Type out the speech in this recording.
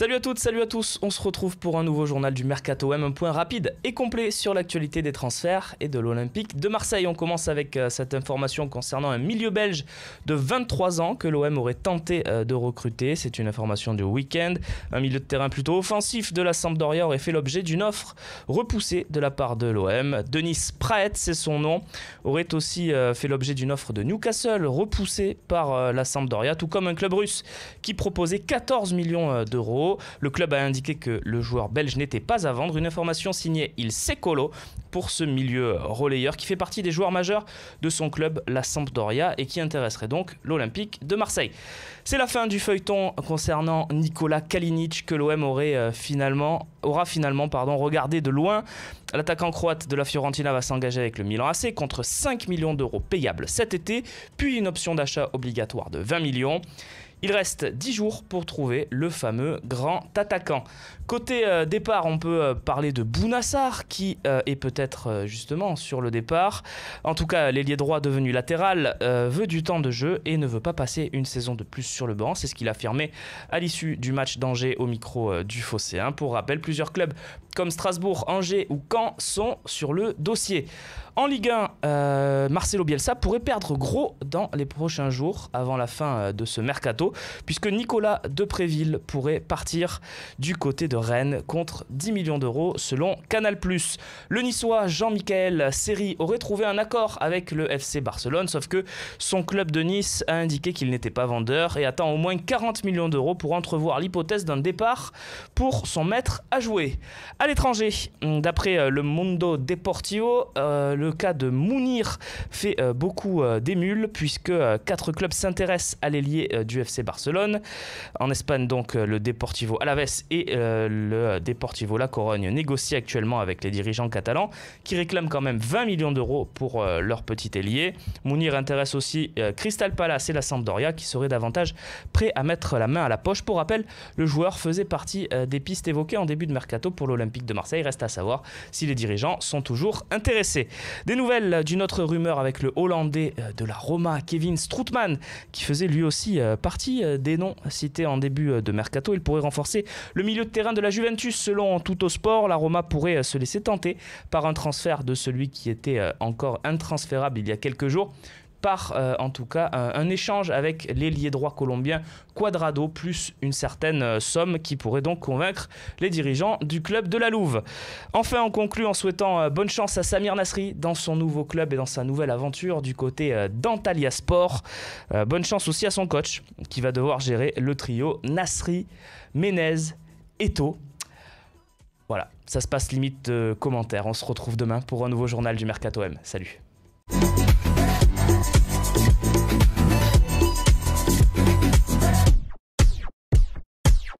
Salut à toutes, salut à tous, on se retrouve pour un nouveau journal du Mercato M, un point rapide et complet sur l'actualité des transferts et de l'Olympique de Marseille. On commence avec euh, cette information concernant un milieu belge de 23 ans que l'OM aurait tenté euh, de recruter, c'est une information du week-end. Un milieu de terrain plutôt offensif de la Sampdoria aurait fait l'objet d'une offre repoussée de la part de l'OM. Denis Praet, c'est son nom, aurait aussi euh, fait l'objet d'une offre de Newcastle repoussée par la Sampdoria, tout comme un club russe qui proposait 14 millions d'euros. Le club a indiqué que le joueur belge n'était pas à vendre. Une information signée Il Secolo pour ce milieu relayeur qui fait partie des joueurs majeurs de son club, la Sampdoria, et qui intéresserait donc l'Olympique de Marseille. C'est la fin du feuilleton concernant Nicolas Kalinic que l'OM aurait euh, finalement, aura finalement pardon, regardé de loin. L'attaquant croate de la Fiorentina va s'engager avec le Milan AC contre 5 millions d'euros payables cet été, puis une option d'achat obligatoire de 20 millions. Il reste 10 jours pour trouver le fameux grand attaquant. Côté euh, départ, on peut euh, parler de Bounassar qui euh, est peut-être justement sur le départ. En tout cas, l'ailier droit devenu latéral veut du temps de jeu et ne veut pas passer une saison de plus sur le banc. C'est ce qu'il a affirmé à l'issue du match d'Angers au micro du Fossé. Hein. Pour rappel, plusieurs clubs comme Strasbourg, Angers ou Caen sont sur le dossier. En Ligue 1, euh, Marcelo Bielsa pourrait perdre gros dans les prochains jours avant la fin euh, de ce mercato, puisque Nicolas Depréville pourrait partir du côté de Rennes contre 10 millions d'euros selon Canal. Le niçois Jean-Michel Seri aurait trouvé un accord avec le FC Barcelone, sauf que son club de Nice a indiqué qu'il n'était pas vendeur et attend au moins 40 millions d'euros pour entrevoir l'hypothèse d'un départ pour son maître à jouer. À l'étranger, d'après euh, le Mundo Deportivo, le le cas de Mounir fait euh, beaucoup euh, d'émules puisque euh, quatre clubs s'intéressent à l'ailier du FC Barcelone. En Espagne, donc, le Deportivo Alaves et le Deportivo La Corogne négocient actuellement avec les dirigeants catalans qui réclament quand même 20 millions d'euros pour leur petit ailier. Mounir intéresse aussi Crystal Palace et la Sampdoria qui seraient davantage prêts à mettre la main à la poche. Pour rappel, le joueur faisait partie des pistes évoquées en début de mercato pour l'Olympique de Marseille. Reste à savoir si les dirigeants sont toujours intéressés. Des nouvelles d'une autre rumeur avec le Hollandais euh, de la Roma, Kevin Stroutman, qui faisait lui aussi euh, partie euh, des noms cités en début de mercato. Il pourrait renforcer le milieu de terrain de la Juventus. Selon au Sport, la Roma pourrait se laisser tenter par un transfert de celui qui était encore intransférable il y a quelques jours par euh, en tout cas euh, un échange avec l'ailier droit colombien Quadrado plus une certaine euh, somme qui pourrait donc convaincre les dirigeants du club de la Louve. Enfin, on conclut en souhaitant bonne chance à Samir Nasri dans son nouveau club et dans sa nouvelle aventure du côté d'Antalya Sport. bonne chance aussi à son coach qui va devoir gérer le trio Nasri, Menez, To. Voilà, ça se passe limite commentaire. On se retrouve demain pour un nouveau journal du Mercato M. Salut.